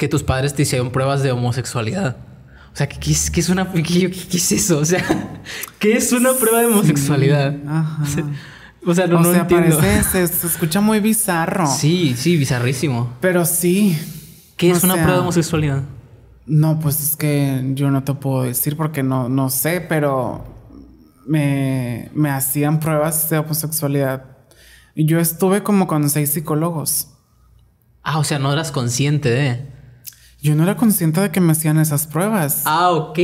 que tus padres te hicieron pruebas de homosexualidad. O sea, ¿qué, es, es una... eso? O sea, ¿qué es una prueba de homosexualidad? O sea, no, o sea, Parece, se, escucha muy bizarro. Sí, sí, bizarrísimo. Pero sí. ¿Qué es una prueba de homosexualidad? No, pues es que yo no te puedo decir porque no, no sé, pero me, me hacían pruebas de homosexualidad. Y Yo estuve como con seis psicólogos. Ah, o sea, no eras consciente de. Yo no era consciente de que me hacían esas pruebas. Ah, ok.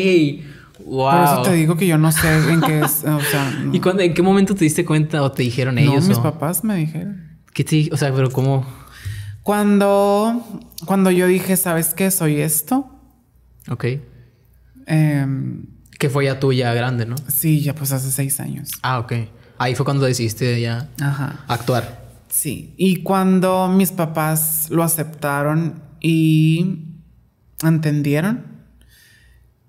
Wow. Por eso te digo que yo no sé en qué es. O sea, ¿Y cuándo, en qué momento te diste cuenta o te dijeron ellos? No, mis papás me dijeron. ¿Qué te O sea, pero ¿cómo? Cuando, cuando yo dije, ¿sabes qué? Soy esto. Ok. Em, que fue ya tú, ya grande, ¿no? Sí, ya pues hace seis años. Ah, ok. Ahí fue cuando decidiste ya actuar. Sí. Y cuando mis papás lo aceptaron y entendieron,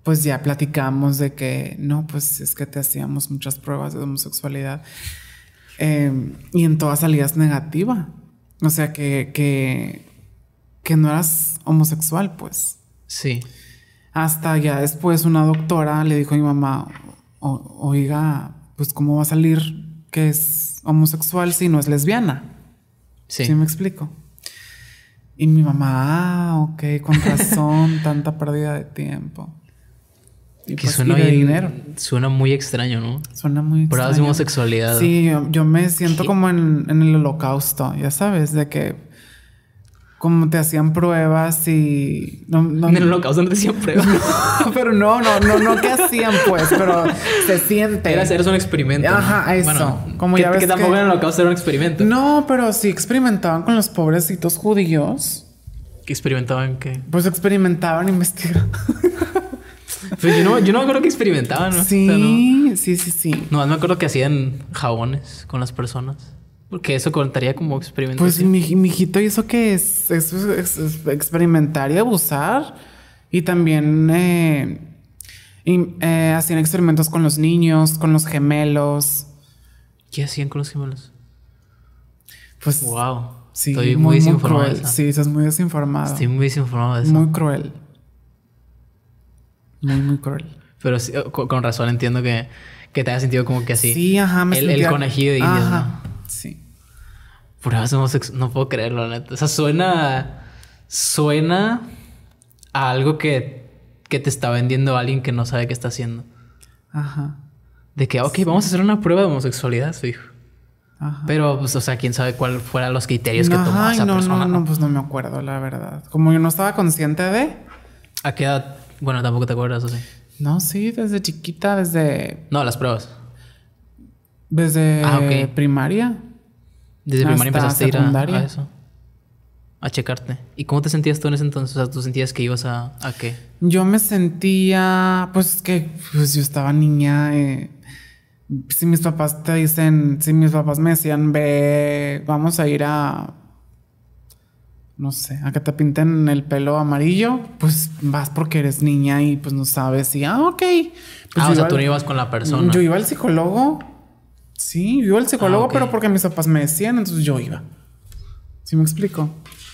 pues ya platicamos de que no, pues es que te hacíamos muchas pruebas de homosexualidad em, y en todas salías negativa. O sea que, que, que no eras homosexual, pues. Sí. Hasta ya después una doctora le dijo a mi mamá, oiga, pues cómo va a salir que es homosexual si no es lesbiana. Sí. ¿Sí me explico? Y mi mamá, ah, ok, con razón, tanta pérdida de tiempo. Y que pues, suena dinero. Suena muy extraño, ¿no? Suena muy extraño. Pruebas de homosexualidad. Sí, yo, me siento como en, en, el holocausto, ya sabes, de que como te hacían pruebas y... No, no, en el holocausto no te hacían pruebas. pero no, no, no, no qué hacían pues, pero se siente. Era, eres un experimento. Ajá, eso. como que, ya ves que tampoco que... en el holocausto era un experimento. No, pero sí experimentaban con los pobrecitos judíos. ¿Que experimentaban qué? Pues experimentaban, investigaban. Pues yo no, yo no me acuerdo que experimentaban, ¿no? Sí, sí, sí, sí. No, me acuerdo que hacían jabones con las personas. Porque eso contaría como experimentar Pues, mi, hijito hizo que... es? experimentar y abusar? Y también eh, eh, hacían experimentos con los niños, con los gemelos. ¿Qué hacían con los gemelos? Pues. ¡Wow! Sí, Estoy muy, muy desinformado. sí, estás muy desinformado. Estoy muy desinformado de eso. Muy cruel. Muy, muy cruel. Pero sí, con razón entiendo que, que te haya sentido como que así. Sí, ajá, me El, sentía... el conejillo de ajá. Sí. Pruebas homosexualidad No puedo creerlo, neta. O sea, suena. Suena a algo que, te está vendiendo alguien que no sabe qué está haciendo. Ajá. De que, ok, vamos a hacer una prueba de homosexualidad, fijo. Ajá. Pero, pues, o sea, quién sabe cuáles fueran los criterios que tomó esa persona. No, no, no, pues no me acuerdo, la verdad. Como yo no estaba consciente de. ¿A qué edad? Bueno, tampoco te acuerdas, o sí. No, sí, desde chiquita, desde. No, las pruebas. Desde ah, primaria. Desde primaria empezaste a ir a, eso. A checarte. ¿Y cómo te sentías tú en ese entonces? O sea, ¿tú sentías que ibas a, a qué? Yo me sentía, pues que pues, yo estaba niña. Eh, si mis papás te dicen, si mis papás me decían, ve, vamos a ir a, no sé, a que te pinten el pelo amarillo, pues vas porque eres niña y pues no sabes y, ah, ok. Pues, ah, o sea, tú no ibas con la persona. Yo iba al psicólogo Sí, yo al psicólogo, ah, pero porque mis papás me decían, entonces yo iba. ¿Sí me explico?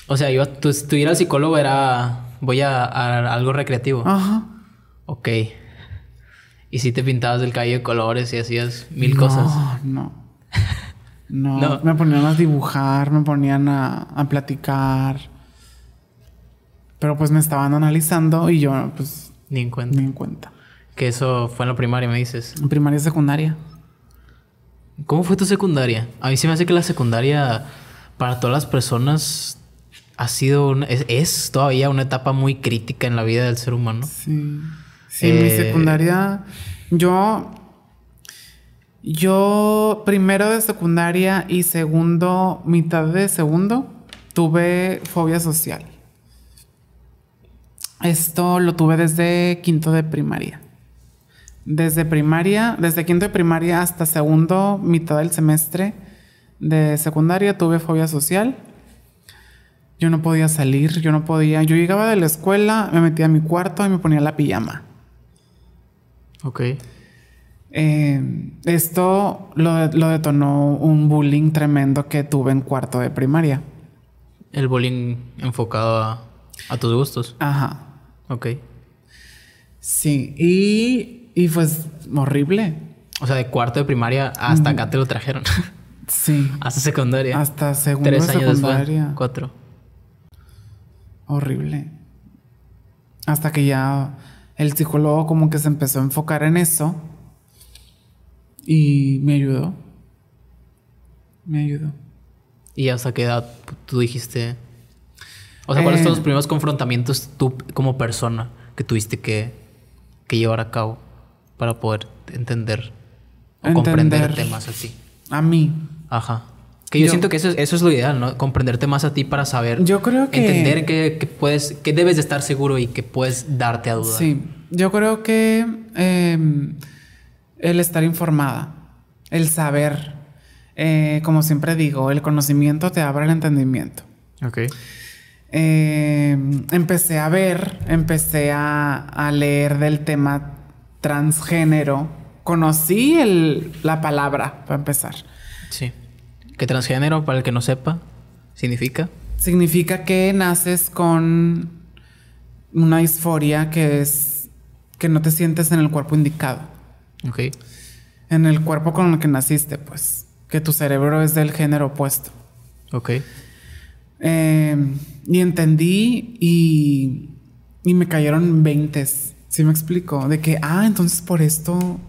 O sea, iba, tú ir al psicólogo era voy a, algo recreativo. Ajá. Ok. Y si te pintabas del calle de colores y hacías mil cosas. No. No, no. Me ponían a dibujar, me ponían a, platicar. Pero pues me estaban analizando y yo, pues. Ni en cuenta. Ni en cuenta. Que eso fue en la primaria, me dices. En primaria y secundaria. ¿Cómo fue tu secundaria? A mí se me hace que la secundaria para todas las personas ha sido, es, todavía una etapa muy crítica en la vida del ser humano. Sí. Sí, mi eh, secundaria, yo, yo primero de secundaria y segundo, mitad de segundo, tuve fobia social. Esto lo tuve desde quinto de primaria desde primaria, desde quinto de primaria hasta segundo, mitad del semestre de secundaria, tuve fobia social. Yo no podía salir, yo no podía. Yo llegaba de la escuela, me metía a mi cuarto y me ponía la pijama. Ok. Eh, esto lo, detonó un bullying tremendo que tuve en cuarto de primaria. El bullying enfocado a, a tus gustos. Ajá. Ok. Sí, y y fue horrible. O sea, de cuarto de primaria hasta acá te lo trajeron. Sí. Hasta secundaria. Hasta segundo Tres años cuatro. Horrible. Hasta que ya el psicólogo como que se empezó a enfocar en eso. Y me ayudó. Me ayudó. ¿Y hasta qué edad tú dijiste? O sea, ¿cuáles fueron los eh, primeros confrontamientos tú como persona que tuviste que llevar a cabo? para poder entender o comprender temas a A mí. Ajá. Que yo, siento que eso, es lo ideal, ¿no? Comprenderte más a ti para saber. Yo creo que. Entender que, puedes. que debes de estar seguro y que puedes darte a dudar. Sí. Yo creo que. Em, el estar informada. El saber. Eh, como siempre digo, el conocimiento te abre el entendimiento. Ok. Em, empecé a ver, empecé a, a leer del tema transgénero, conocí la palabra, para empezar. Sí. Que transgénero, para el que no sepa, significa. Significa que naces con una disforia que es que no te sientes en el cuerpo indicado. Ok. En el cuerpo con el que naciste, pues. Que tu cerebro es del género opuesto. Ok. Eh, y entendí y, y me cayeron veintes Sí me explico, de que, ah, entonces por esto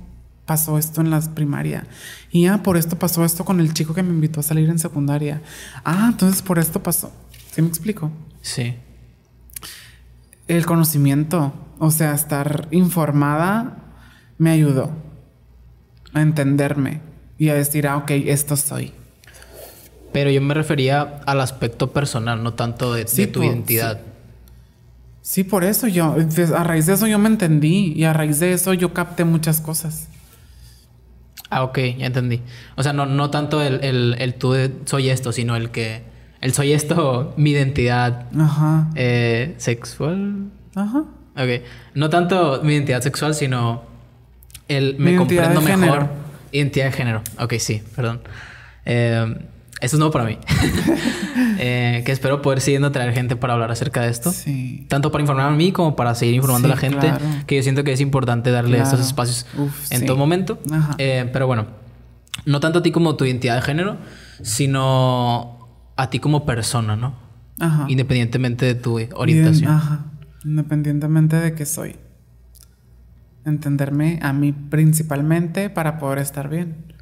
pasó esto en la primaria. Y ah, por esto pasó esto con el chico que me invitó a salir en secundaria. Ah, entonces por esto pasó. ¿Sí me explico? Sí. El conocimiento, o sea, estar informada me ayudó a entenderme y a decir, ah, ok, esto soy. Pero yo me refería al aspecto personal, no tanto de, tu identidad. Sí, por eso yo, a raíz de eso yo me entendí y a raíz de eso yo capté muchas cosas. Ah, ok, ya entendí. O sea, no, no tanto el, tú de soy esto, sino el que, el soy esto, mi identidad Ajá. Eh, sexual. Ajá. Ok, no tanto mi identidad sexual, sino el me comprendo mejor. Identidad de género. Ok, sí, perdón. Eh, esto es nuevo para mí. Eh, que espero poder siguiendo traer gente para hablar acerca de esto. Tanto para informar a mí como para seguir informando a la gente. Que yo siento que es importante darle esos estos espacios en todo momento. Eh, pero bueno, no tanto a ti como tu identidad de género, sino a ti como persona, ¿no? Independientemente de tu orientación. Independientemente de qué soy. Entenderme a mí principalmente para poder estar bien.